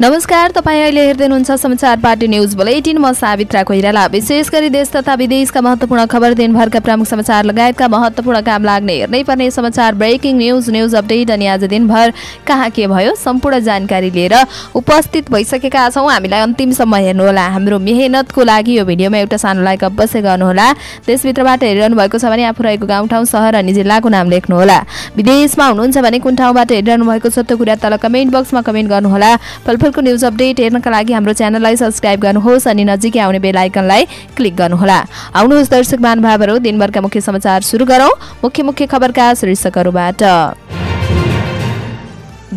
नमस्कार तपाईँ अहिले हेर्दै हुनुहुन्छ समाचार पार्टी न्युज बुलेटिन म सावित्रा कोइराला विशेष गरी देश तथा विदेशका महत्त्वपूर्ण खबर दिनभरका प्रमुख समाचार लगायतका महत्त्वपूर्ण काम लाग्ने हेर्नै पर्ने समाचार ब्रेकिङ न्युज न्युज अपडेट अनि आज दिनभर कहाँ के भयो सम्पूर्ण जानकारी लिएर उपस्थित भइसकेका छौँ हामीलाई अन्तिमसम्म हेर्नुहोला हाम्रो मेहनतको लागि यो भिडियोमा एउटा सानो लाइक अवश्य गर्नुहोला देशभित्रबाट हेरिरहनु भएको छ भने आफू रहेको गाउँठाउँ सहर अनि जिल्लाको नाम लेख्नुहोला विदेशमा हुनुहुन्छ भने कुन ठाउँबाट हेरिरहनु भएको छ त्यो कुरा तल कमेन्ट बक्समा कमेन्ट गर्नुहोला फलफुल खेलको न्युज अपडेट हेर्नका लागि हाम्रो च्यानललाई सब्सक्राइब गर्नुहोस् अनि नजिकै आउने बेलायकनलाई क्लिक गर्नुहोला आउनुहोस् दर्शक महानुभावहरू दिनभरका मुख्य समाचार सुरु गरौँ मुख्य मुख्य खबरका शीर्षकहरूबाट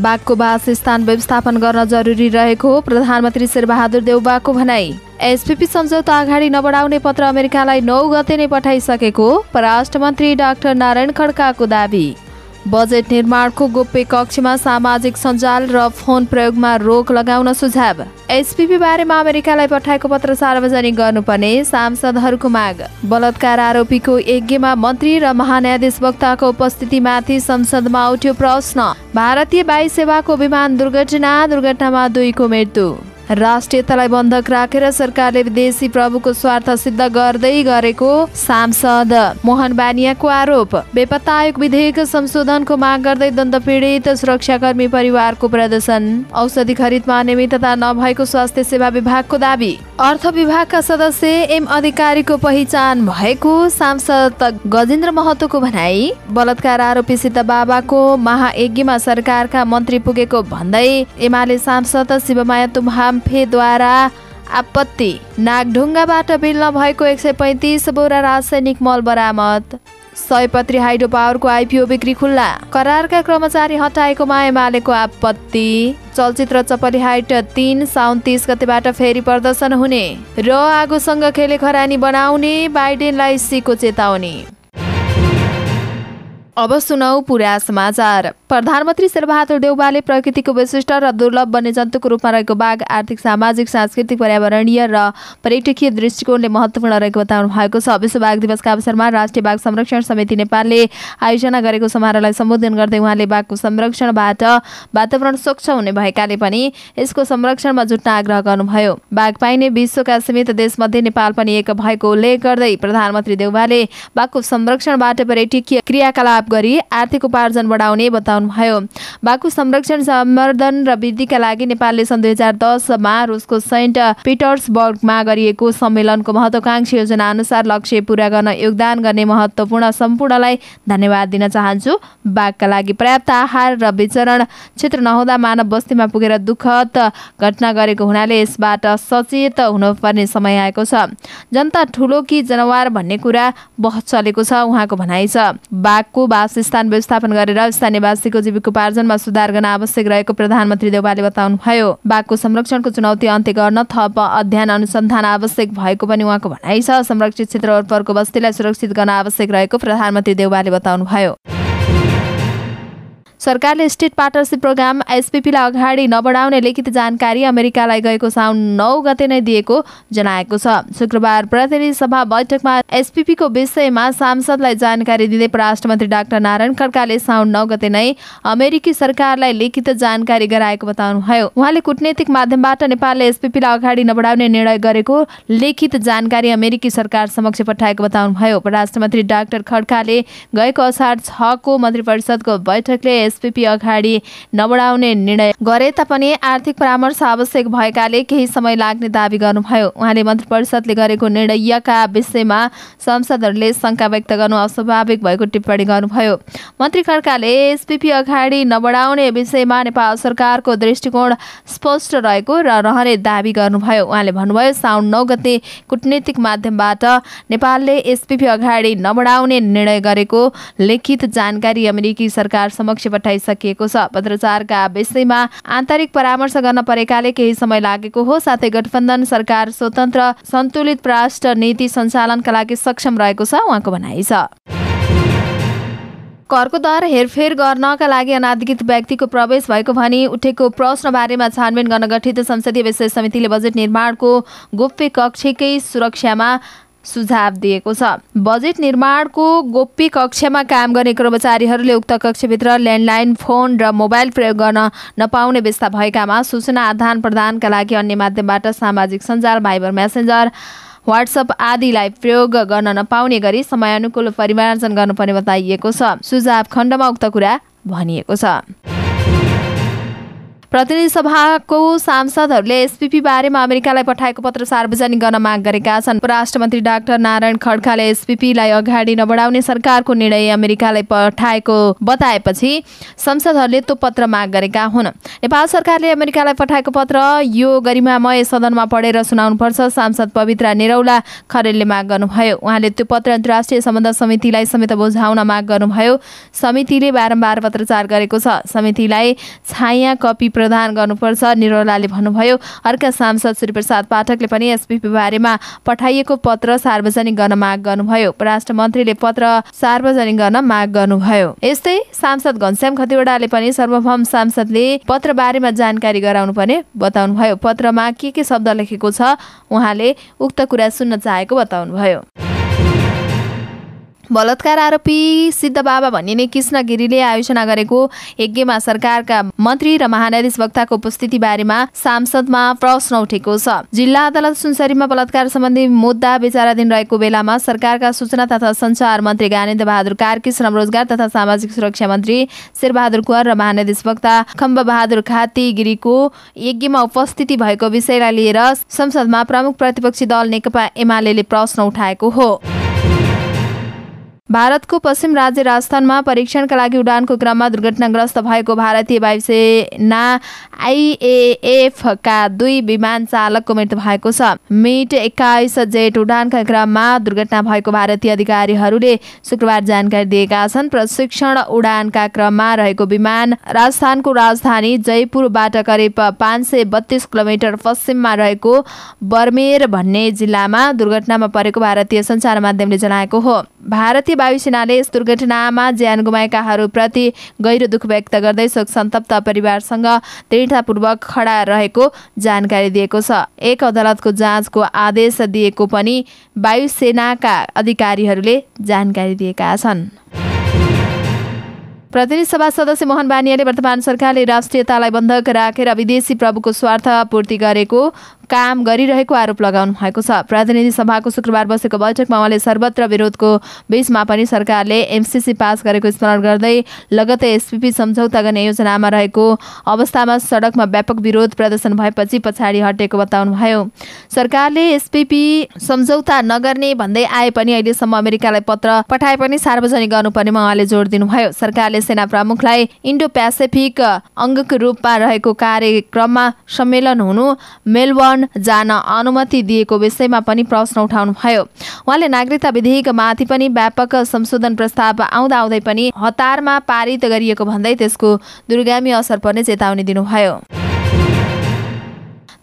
बाघको स्थान व्यवस्थापन गर्न जरुरी रहेको प्रधानमन्त्री शेरबहादुर देउबाको भनाई एसपिपी सम्झौता अगाडि नबढाउने पत्र अमेरिकालाई नौ गते नै पठाइसकेको पराष्ट्र मन्त्री डाक्टर नारायण खड्काको दावी बजेट निर्माणको गोप्य कक्षमा सामाजिक सञ्जाल र फोन प्रयोगमा रोक लगाउन सुझाव एसपीपी बारेमा अमेरिकालाई पठाएको पत्र सार्वजनिक गर्नुपर्ने सांसदहरूको माग बलात्कार आरोपीको यज्ञमा मन्त्री र महान्यायाधीश वक्ताको उपस्थितिमाथि संसदमा उठ्यो प्रश्न भारतीय वायु सेवाको विमान दुर्घटना दुर्घटनामा दुईको मृत्यु राष्ट्रियतालाई बन्धक राखेर सरकारले विदेशी प्रभुको स्वार्थ सिद्ध गर्दै गरेको सांसद मोहन बानियाको आरोप बेपत्ता आयोग विधेयक संशोधनको माग गर्दै दण्ड पीडित सुरक्षाकर्मी परिवारको प्रदर्शन औषधि खरिदमा अनियमितता नभएको स्वास्थ्य सेवा विभागको दावी अर्थ विभागका सदस्य एम अधिकारीको पहिचान भएको सांसद गजेन्द्र महतोको भनाई बलात्कार आरोपी सिद्ध बाबाको महायज्ञमा सरकारका मन्त्री पुगेको भन्दै एमाले सांसद शिवमाया तुम्हाम फेद्वारा आपत्ति नागढुङ्गाबाट बिल्न भएको एक सय पैँतिस बोरा रासायनिक मल बरामद सयपत्री हाइड्रो पावरको आइपिओ बिक्री खुल्ला करारका कर्मचारी हटाएकोमा एमालेको आपत्ति चलचित्र चपली हाइट तिन साउन तिस गतेबाट फेरि प्रदर्शन हुने र आगोसँग खेले खरानी बनाउने बाइडेनलाई सीको चेतावनी अब सुनौ पुरा समाचार प्रधानमन्त्री शेरबहादुर देउवाले प्रकृतिको विशिष्ट र दुर्लभ वन्यजन्तुको रूपमा रहेको बाघ आर्थिक सामाजिक सांस्कृतिक पर्यावरणीय र पर्यटकीय दृष्टिकोणले महत्त्वपूर्ण रहेको बताउनु भएको छ विश्व बाघ दिवसका अवसरमा राष्ट्रिय बाघ संरक्षण समिति नेपालले आयोजना गरेको समारोहलाई सम्बोधन गर्दै उहाँले बाघको संरक्षणबाट वातावरण स्वच्छ हुने भएकाले पनि यसको संरक्षणमा जुट्न आग्रह गर्नुभयो बाघ पाइने विश्वका सीमित देशमध्ये नेपाल पनि एक भएको उल्लेख गर्दै प्रधानमन्त्री देउवाले बाघको संरक्षणबाट पर्यटकीय क्रियाकलाप गरी आर्थिक उपार्जन बढाउने बताउनु बताउनुभयो बाघको संरक्षण सम्वर्धन र वृद्धिका लागि नेपालले सन् दुई हजार दसमा रुसको सेन्ट पिटर्सबर्गमा गरिएको सम्मेलनको महत्वाकांक्षी योजना अनुसार लक्ष्य पूरा गर्न योगदान गर्ने महत्त्वपूर्ण सम्पूर्णलाई धन्यवाद दिन चाहन्छु बाघका लागि पर्याप्त आहार र विचरण क्षेत्र नहुँदा मानव बस्तीमा पुगेर दुःखद घटना गरेको हुनाले यसबाट सचेत हुनुपर्ने समय आएको छ जनता ठुलो कि जनावर भन्ने कुरा बहस चलेको छ उहाँको भनाइ छ बाघको वासस्थान व्यवस्थापन गरेर स्थानीयवासी कृषिको जीविकोपार्जनमा सुधार गर्न आवश्यक रहेको प्रधानमन्त्री बताउनु बताउनुभयो बाघको संरक्षणको चुनौती अन्त्य गर्न थप अध्ययन अनुसन्धान आवश्यक भएको पनि उहाँको भनाइ छ संरक्षित क्षेत्र वरपरको बस्तीलाई सुरक्षित गर्न आवश्यक रहेको प्रधानमन्त्री देउवाले बताउनुभयो सरकारले स्टेट पार्टनरसिप प्रोग्राम एसपिपीलाई अगाडि नबढाउने लिखित जानकारी अमेरिकालाई गएको साउन नौ गते नै दिएको जनाएको छ शुक्रबार प्रतिनिधि सभा बैठकमा एसपिपीको विषयमा सांसदलाई जानकारी दिँदै परराष्ट्रमन्त्री डाक्टर नारायण खड्काले साउन नौ गते नै अमेरिकी सरकारलाई लिखित जानकारी गराएको बताउनुभयो उहाँले कुटनीतिक माध्यमबाट नेपालले एसपिपीलाई अगाडि नबढाउने निर्णय गरेको लिखित जानकारी अमेरिकी सरकार समक्ष पठाएको बताउनुभयो परराष्ट्र मन्त्री डाक्टर खड्काले गएको असार छको मन्त्री परिषदको बैठकले एसपिपी अगाडि नबढाउने निर्णय गरे तापनि आर्थिक परामर्श आवश्यक भएकाले केही समय लाग्ने दावी गर्नुभयो उहाँले मन्त्री परिषदले गरेको निर्णयका विषयमा सांसदहरूले शङ्का व्यक्त गर्नु अस्वाभाविक भएको टिप्पणी गर्नुभयो मन्त्री खड्काले एसपीपी अगाडि नबढाउने विषयमा नेपाल सरकारको दृष्टिकोण स्पष्ट रहेको र रहने दावी गर्नुभयो उहाँले भन्नुभयो साउन नौ गते कुटनीतिक माध्यमबाट नेपालले एसपिपी अगाडि नबढाउने निर्णय गरेको लिखित जानकारी अमेरिकी सरकार समक्ष पठाइसकिएको छ पत्रचारका विषयमा आन्तरिक परामर्श गर्न परेकाले केही समय लागेको हो साथै गठबन्धन सरकार स्वतन्त्र सन्तुलित राष्ट्र नीति सञ्चालनका लागि सक्षम रहेको छ उहाँको भनाइ छ करको दर हेरफेर गर्नका लागि अनाधिकृत व्यक्तिको प्रवेश भएको भनी उठेको प्रश्न बारेमा छानबिन गर्न गठित संसदीय विशेष समितिले बजेट निर्माणको गोप्य कक्षकै सुरक्षामा सुझाव दिएको छ बजेट निर्माणको गोप्य कक्षमा काम गर्ने कर्मचारीहरूले उक्त कक्षभित्र ल्यान्डलाइन फोन र मोबाइल प्रयोग गर्न नपाउने व्यवस्था भएकामा सूचना आदान प्रदानका लागि अन्य माध्यमबाट सामाजिक सञ्जाल भाइबर म्यासेन्जर वाट्सएप आदिलाई प्रयोग गर्न नपाउने गरी समयानुकूल परिमार्जन गर्नुपर्ने बताइएको छ सुझाव खण्डमा उक्त कुरा भनिएको छ प्रतिनिधि सभाको सांसदहरूले एसपिपी बारेमा अमेरिकालाई पठाएको पत्र सार्वजनिक गर्न माग गरेका छन् उपराष्ट्र मन्त्री डाक्टर नारायण खड्काले एसपिपीलाई अगाडि नबढाउने सरकारको निर्णय अमेरिकालाई पठाएको बताएपछि संसदहरूले त्यो पत्र माग गरेका हुन् नेपाल सरकारले अमेरिकालाई पठाएको पत्र यो गरिमामय सदनमा पढेर सुनाउनुपर्छ सांसद पवित्र निरौला खरेलले माग गर्नुभयो उहाँले त्यो पत्र अन्तर्राष्ट्रिय सम्बन्ध समितिलाई समेत बुझाउन माग गर्नुभयो समितिले बारम्बार पत्रचार गरेको छ समितिलाई छाया कपी प्रदान गर्नुपर्छ निरौलाले भन्नुभयो अर्का सांसद श्री प्रसाद पाठकले पनि एसपीपी बारेमा पठाइएको पत्र सार्वजनिक गर्न माग गर्नुभयो उपराष्ट्र मन्त्रीले पत्र सार्वजनिक गर्न माग गर्नुभयो यस्तै सांसद घनश्याम खतिवड़ाले पनि सर्वभौम सांसदले पत्र बारेमा जानकारी गराउनु पर्ने बताउनुभयो पत्रमा के के शब्द लेखेको छ उहाँले उक्त कुरा सुन्न चाहेको बताउनुभयो बलात्कार आरोपी बाबा भनिने कृष्ण गिरीले आयोजना गरेको यज्ञमा सरकारका मन्त्री र महान्याधीश वक्ताको उपस्थिति बारेमा सांसदमा प्रश्न उठेको छ जिल्ला अदालत सुनसरीमा बलात्कार सम्बन्धी मुद्दा विचाराधीन रहेको बेलामा सरकारका सूचना तथा संचार मन्त्री ज्ञानेन्द्र बहादुर कार्की श्रम रोजगार तथा सामाजिक सुरक्षा मन्त्री शेरबहादुर कुवर र महान्याधीश वक्ता खम्बबहादुर खाती गिरीको यज्ञमा उपस्थिति भएको विषयलाई लिएर संसदमा प्रमुख प्रतिपक्षी दल नेकपा एमाले प्रश्न उठाएको हो भारतको पश्चिम राज्य राजस्थानमा परीक्षणका लागि उडानको क्रममा दुर्घटनाग्रस्त भएको भारतीय वायुसेना आइएएफका दुई विमान चालकको मृत्यु भएको छ मिट एक्काइस जेट उडानका क्रममा दुर्घटना भएको भारतीय अधिकारीहरूले शुक्रबार जानकारी दिएका छन् प्रशिक्षण उडानका क्रममा रहेको विमान राजस्थानको राजधानी जयपुरबाट करिब पाँच सय बत्तीस किलोमिटर पश्चिममा रहेको बर्मेर भन्ने जिल्लामा दुर्घटनामा परेको भारतीय सञ्चार माध्यमले जनाएको हो भारतीय वायुसेनाले यस दुर्घटनामा ज्यान गुमाएकाहरूप्रति गहिरो दुःख व्यक्त गर्दै शोक सन्तप्त परिवारसँग दृढतापूर्वक खडा रहेको जानकारी दिएको छ एक अदालतको जाँचको आदेश दिएको पनि वायुसेनाका अधिकारीहरूले जानकारी दिएका छन् प्रतिनिधि सभा सदस्य मोहन बानियाले वर्तमान सरकारले राष्ट्रियतालाई बन्धक राखेर विदेशी प्रभुको स्वार्थ पूर्ति गरेको काम गरिरहेको आरोप लगाउनु भएको छ प्रतिनिधि सभाको शुक्रबार बसेको बैठकमा उहाँले सर्वत्र विरोधको बीचमा पनि सरकारले एमसिसी पास गरेको स्मरण गर्दै लगतै एसपिपी सम्झौता गर्ने योजनामा रहेको अवस्थामा सडकमा व्यापक विरोध प्रदर्शन भएपछि पछाडि हटेको बताउनुभयो सरकारले एसपिपी सम्झौता नगर्ने भन्दै आए पनि अहिलेसम्म अमेरिकालाई पत्र पठाए पनि सार्वजनिक गर्नुपर्नेमा उहाँले जोड दिनुभयो सरकारले सेना प्रमुखलाई इन्डो प्यासिफिक अङ्गको रूपमा रहेको कार्यक्रममा सम्मेलन हुनु मेलबर्न भवन जान अनुमति दिएको विषयमा पनि प्रश्न उठाउनुभयो उहाँले नागरिकता विधेयकमाथि पनि व्यापक संशोधन प्रस्ताव आउँदा आउँदै पनि हतारमा पारित गरिएको भन्दै त्यसको दुर्गामी असर पर्ने चेतावनी दिनुभयो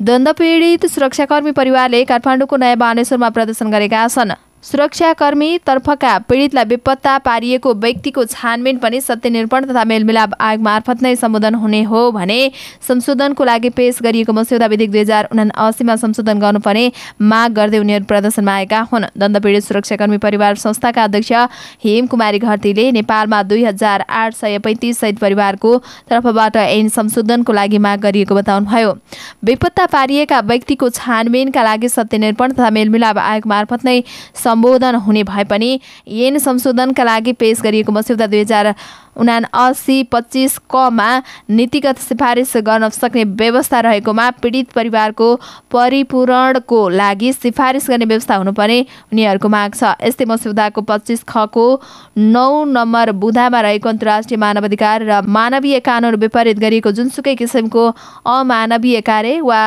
द्वन्द्वपीडित सुरक्षाकर्मी परिवारले काठमाडौँको नयाँ बानेश्वरमा प्रदर्शन गरेका छन् सुरक्षाकर्मी तर्फका पीडितलाई बेपत्ता पारिएको व्यक्तिको छानबिन पनि सत्यनिर्पण तथा मेलमिलाप आयोग मार्फत नै सम्बोधन हुने हो भने संशोधनको लागि पेश गरिएको मस्यौदा विधेयक दुई हजार उना असीमा संशोधन गर्नुपर्ने माग गर्दै उनीहरू प्रदर्शनमा आएका हुन् दण्डपीडित सुरक्षाकर्मी परिवार संस्थाका अध्यक्ष हेम कुमारी घरतीले नेपालमा दुई हजार आठ सय पैँतिस सहित परिवारको तर्फबाट ऐन संशोधनको लागि माग गरिएको बताउनुभयो बेपत्ता पारिएका व्यक्तिको छानबिनका लागि सत्यनिर्पण तथा मेलमिलाप आयोग मार्फत नै सम्बोधन हुने भए पनि ऐन संशोधनका लागि पेश गरिएको मस्यौदा दुई हजार उना असी पच्चिस कमा नीतिगत सिफारिस गर्न सक्ने व्यवस्था रहेकोमा पीडित परिवारको परिपूरणको लागि सिफारिस गर्ने व्यवस्था हुनुपर्ने उनीहरूको माग छ यस्तै मस्यौदाको पच्चिस खको नौ नम्बर बुधामा रहेको अन्तर्राष्ट्रिय मानवाधिकार र मानवीय कानुन विपरीत गरिएको जुनसुकै किसिमको अमानवीय कार्य वा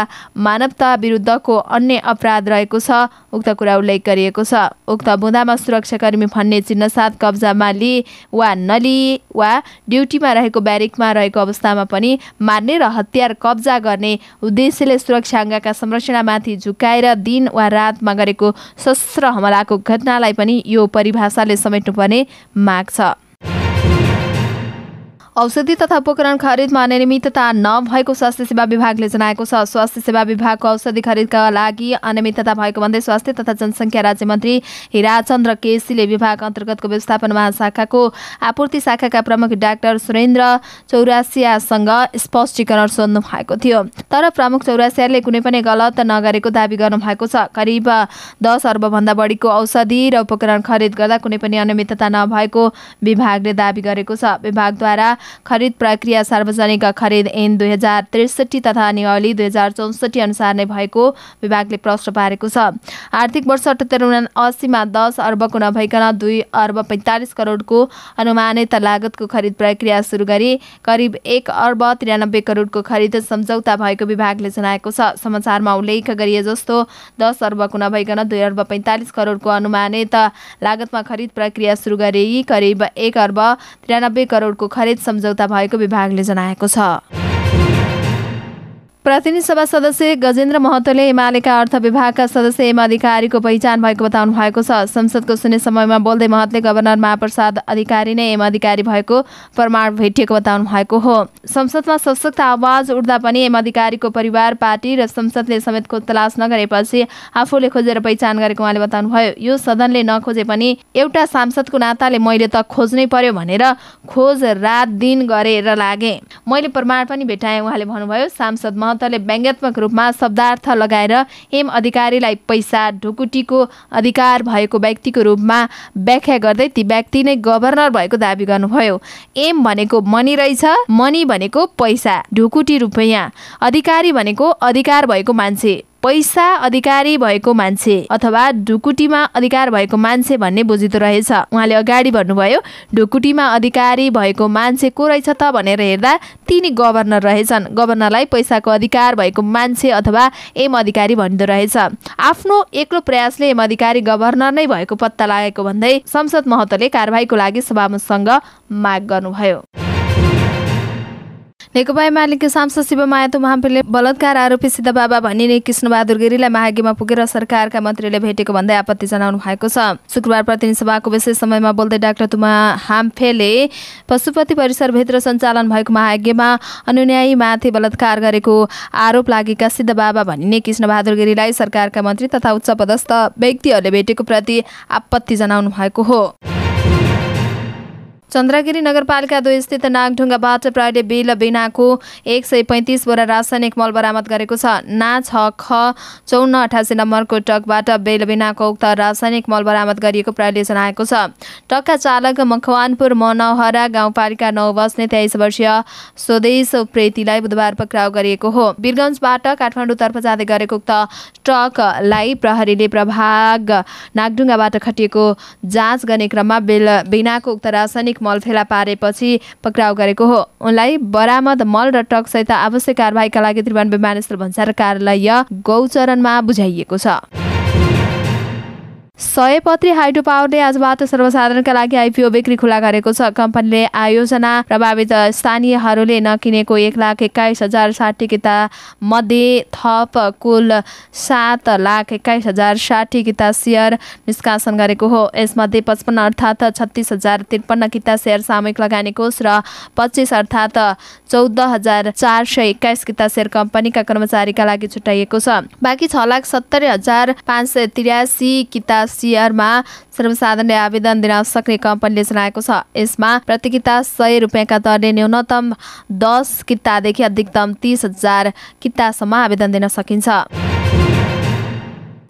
मानवता विरुद्धको अन्य अपराध रहेको छ उक्त कुरा उल्लेख गरिएको छ उक्त बुँदामा सुरक्षाकर्मी भन्ने चिन्ह साथ कब्जामा लिए वा नलिए वा ड्युटीमा रहेको ब्यारिकमा रहेको अवस्थामा पनि मार्ने र हतियार कब्जा गर्ने उद्देश्यले सुरक्षा अङ्गका संरचनामाथि झुकाएर दिन वा रातमा गरेको सशस्त्र हमलाको घटनालाई पनि यो परिभाषाले समेट्नुपर्ने माग छ औषधि तथा उपकरण खरिदमा अनियमितता नभएको स्वास्थ्य सेवा विभागले जनाएको छ स्वास्थ्य सेवा विभागको औषधि खरिदका लागि अनियमितता भएको भन्दै स्वास्थ्य तथा जनसङ्ख्या राज्य मन्त्री हिराचन्द्र केसीले विभाग अन्तर्गतको व्यवस्थापन महाशाखाको आपूर्ति शाखाका प्रमुख डाक्टर सुरेन्द्र चौरासियासँग स्पष्टीकरण सोध्नु भएको थियो तर प्रमुख चौरासियाले कुनै पनि गलत नगरेको दावी गर्नुभएको छ करिब दस अर्बभन्दा बढीको औषधि र उपकरण खरिद गर्दा कुनै पनि अनियमितता नभएको विभागले दावी गरेको छ विभागद्वारा खरिद प्रक्रिया सार्वजनिक खरिद ऐन दुई हजार त्रिसठी तथा नियावली दुई हजार चौसठी अनुसार नै भएको विभागले प्रश्न पारेको छ आर्थिक वर्ष अठहत्तर उना असीमा दस अर्बको नभइकन दुई अर्ब पैँतालिस करोडको अनुमानित लागतको खरिद प्रक्रिया सुरु गरी करिब एक अर्ब त्रियानब्बे करोडको खरिद सम्झौता भएको विभागले जनाएको छ समाचारमा उल्लेख गरिए जस्तो दस अर्बको नभइकन दुई अर्ब पैँतालिस करोडको अनुमानित लागतमा खरिद प्रक्रिया सुरु गरी करिब एक अर्ब त्रियानब्बे करोडको खरिद सम्झौता भएको विभागले जनाएको छ प्रतिनिधि सभा सदस्य गजेन्द्र महतोले एमालेका अर्थ विभागका सदस्य एमा अधिकारीको पहिचान भएको बताउनु भएको छ संसदको शून्य समयमा बोल्दै महतले गभर्नर महाप्रसाद अधिकारी नै एमा अधिकारी भएको प्रमाण भेटिएको बताउनु भएको हो संसदमा सशक्त आवाज उठ्दा पनि एमा अधिकारीको परिवार पार्टी र संसदले समेतको तलास नगरेपछि आफूले खोजेर पहिचान गरेको उहाँले बताउनुभयो यो सदनले नखोजे पनि एउटा सांसदको नाताले मैले त खोज्नै पर्यो भनेर खोज रात दिन गरेर लागे मैले प्रमाण पनि भेटाएँ उहाँले भन्नुभयो सांसद महतले व्यङ्ग्यात्मक रूपमा शब्दार्थ लगाएर एम अधिकारीलाई पैसा ढुकुटीको अधिकार भएको व्यक्तिको रूपमा व्याख्या गर्दै ती व्यक्ति नै गभर्नर भएको दावी गर्नुभयो एम भनेको मनी रहेछ मनी भनेको पैसा ढुकुटी रुपैयाँ अधिकारी भनेको अधिकार भएको मान्छे पैसा अधिकारी भएको मान्छे अथवा ढुकुटीमा अधिकार भएको मान्छे भन्ने बुझिँदो रहेछ उहाँले अगाडि भन्नुभयो ढुकुटीमा अधिकारी भएको मान्छे को रहेछ त भनेर हेर्दा तिनी गभर्नर रहेछन् गभर्नरलाई पैसाको अधिकार भएको मान्छे अथवा एम अधिकारी भनिँदो रहेछ आफ्नो एक्लो प्रयासले एम अधिकारी गभर्नर नै भएको पत्ता लागेको भन्दै संसद महतोले कारवाहीको लागि सभामुखसँग माग गर्नुभयो नेकपा एमालेकी सांसद शिवमाया तुमाम्पेले बलात्कार आरोपी सिद्धबाबा भनिने कृष्णबहादुर गिरीलाई महागीमा पुगेर सरकारका मन्त्रीले भेटेको भन्दै आपत्ति जनाउनु भएको छ शुक्रबार प्रतिनिधि सभाको विशेष समयमा बोल्दै डाक्टर तुमा हाम्फेले पशुपति परिसरभित्र सञ्चालन भएको महाज्ञमा अनुयायीमाथि बलात्कार गरेको आरोप लागेका सिद्धबाबा भनिने कृष्णबहादुर गिरीलाई सरकारका मन्त्री तथा उच्च पदस्थ व्यक्तिहरूले भेटेको प्रति आपत्ति जनाउनु भएको हो चन्द्रगिरी नगरपालिका दुई स्थित नागढुङ्गाबाट प्रायले बिल बिनाको एक सय पैँतिस बोरा रासायनिक मल बरामद गरेको छ ना छ ख चौन्न अठासी नम्बरको ट्रकबाट बेल बिनाको उक्त रासायनिक मल बरामद गरिएको प्रहरीले जनाएको छ ट्रकका चालक मखवानपुर मनहरा गाउँपालिका नौ बस्ने तेइस वर्षीय स्वदेश प्रेतीलाई बुधबार पक्राउ गरिएको हो वीरगञ्जबाट काठमाडौँतर्फ जाँदै गरेको उक्त ट्रकलाई प्रहरीले प्रभाग नागढुङ्गाबाट खटिएको जाँच गर्ने क्रममा बेल बिनाको उक्त रासायनिक मल फेला पारेपछि पक्राउ गरेको हो उनलाई बरामद मल र टकसहित आवश्यक कारवाहीका लागि त्रिभुवन विमानस्थल भन्सार कार्यालय गौचरणमा बुझाइएको छ सयपत्री हाइड्रो पावरले आजबाट सर्वसाधारणका लागि आइपिओ बिक्री खुला गरेको छ कम्पनीले आयोजना प्रभावित स्थानीयहरूले नकिनेको एक लाख एक्काइस हजार साठी मध्ये थप कुल सात लाख एक्काइस हजार साठी किता सेयर निष्कासन गरेको हो यसमध्ये पचपन्न अर्थात् छत्तिस हजार त्रिपन्न किता सेयर सामूहिक लगानी कोष र पच्चिस अर्थात् चौध हजार चार सय एक्काइस किता सेयर कम्पनीका कर्मचारीका लागि छुट्याइएको छ बाँकी छ लाख सत्तरी हजार पाँच सय त्रियासी किता सेयरमा सर्वसाधारणले आवेदन दिन सक्ने कम्पनीले जनाएको छ यसमा प्रति किता सय रुपियाँका दरले न्यूनतम दस कितादेखि अधिकतम तिस हजार कितासम्म आवेदन दिन सकिन्छ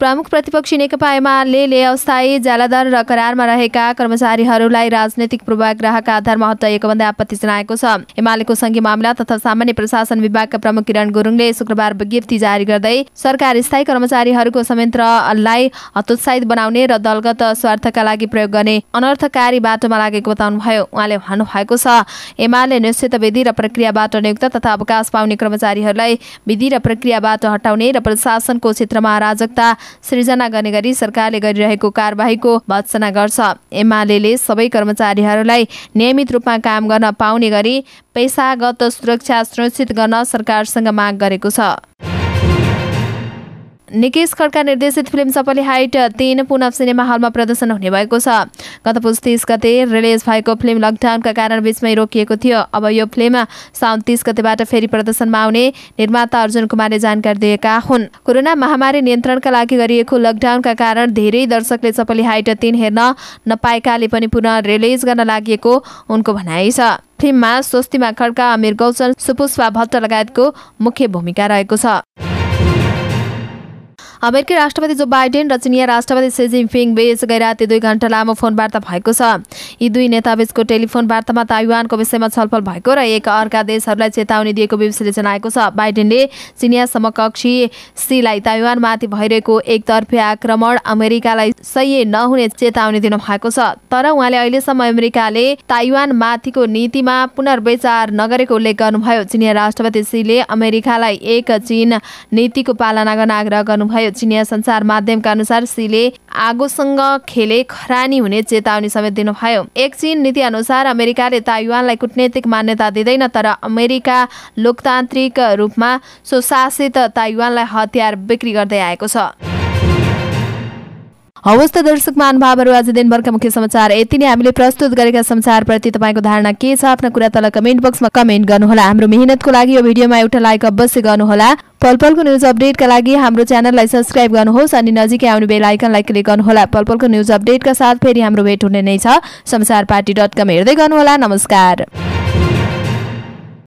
प्रमुख प्रतिपक्षी नेकपा एमाले अस्थायी जालादार र करारमा रहेका कर्मचारीहरूलाई राजनैतिक पूर्वाग्रहका आधारमा हटाइएको भन्दै आपत्ति जनाएको छ एमालेको संघीय मामला तथा सामान्य प्रशासन विभागका प्रमुख किरण गुरुङले शुक्रबार विज्ञप्ति जारी गर्दै सरकार स्थायी कर्मचारीहरूको संयन्त्रलाई हतोत्साहित बनाउने र दलगत स्वार्थका लागि प्रयोग गर्ने अनर्थकारी बाटोमा लागेको बताउनुभयो उहाँले भन्नुभएको छ एमाले निश्चित विधि र प्रक्रियाबाट नियुक्त तथा अवकाश पाउने कर्मचारीहरूलाई विधि र प्रक्रियाबाट हटाउने र प्रशासनको क्षेत्रमा अराजकता सृजना गर्ने गरी सरकारले गरिरहेको कारवाहीको भत्सना गर्छ एमाले सबै कर्मचारीहरूलाई नियमित रूपमा काम गर्न पाउने गरी पेसागत सुरक्षा सुनिश्चित गर्न सरकारसँग माग गरेको छ निकेश खड्का निर्देशित फिल्म सपली हाइट तीन पुनः सिनेमा हलमा प्रदर्शन हुने भएको छ गत पुस तिस गते रिलिज भएको फिल्म लकडाउनका कारण बीचमै रोकिएको थियो अब यो फिल्म साउन तिस गतेबाट फेरि प्रदर्शनमा आउने निर्माता अर्जुन कुमारले जानकारी दिएका हुन् कोरोना महामारी नियन्त्रणका लागि गरिएको लकडाउनका कारण धेरै दर्शकले सपली हाइट तीन हेर्न नपाएकाले पनि पुनः रिलिज गर्न लागि उनको भनाइ छ फिल्ममा स्वस्तिमा खड्का अमिर गौचल सुपुष्पा भट्ट लगायतको मुख्य भूमिका रहेको छ अमेरिकी राष्ट्रपति जो बाइडेन र चिनिया राष्ट्रपति सी जिनपिङ बीच गैराती दुई घण्टा लामो फोन वार्ता भएको छ यी दुई नेताबीचको टेलिफोन वार्तामा ताइवानको विषयमा छलफल भएको र एक अर्का देशहरूलाई चेतावनी दिएको विषयले जनाएको छ बाइडेनले चिनिया समकक्षी सीलाई ताइवानमाथि भइरहेको एकतर्फी आक्रमण अमेरिकालाई सही नहुने चेतावनी दिनुभएको छ तर उहाँले अहिलेसम्म अमेरिकाले ताइवान माथिको नीतिमा पुनर्विचार नगरेको उल्लेख गर्नुभयो चिनिया राष्ट्रपति सीले अमेरिकालाई एक चीन नीतिको पालना गर्न आग्रह गर्नुभयो चिनिया संसार माध्यमका अनुसार सीले आगोसँग खेले खरानी हुने चेतावनी समेत दिनुभयो एक चीन नीति अनुसार अमेरिकाले ताइवानलाई कुटनैतिक मान्यता दिँदैन तर अमेरिका लोकतान्त्रिक रूपमा स्वशासित ताइवानलाई हतियार बिक्री गर्दै आएको छ हवस् त दर्शक महानुभावहरू आज दिनभरका मुख्य समाचार यति नै हामीले प्रस्तुत गरेका समाचारप्रति तपाईँको धारणा के छ आफ्नो कुरा तल कमेन्ट बक्समा कमेन्ट गर्नुहोला हाम्रो मेहनतको लागि यो भिडियोमा एउटा लाइक अवश्य गर्नुहोला पल पलको न्युज अपडेटका लागि हाम्रो च्यानललाई सब्सक्राइब गर्नुहोस् अनि नजिकै आउने बेल आइकनलाई क्लिक गर्नुहोला पल पलको न्युज अपडेटका साथ फेरि हाम्रो भेट हुने नै छ समाचार पार्टी डट कम हेर्दै गर्नुहोला नमस्कार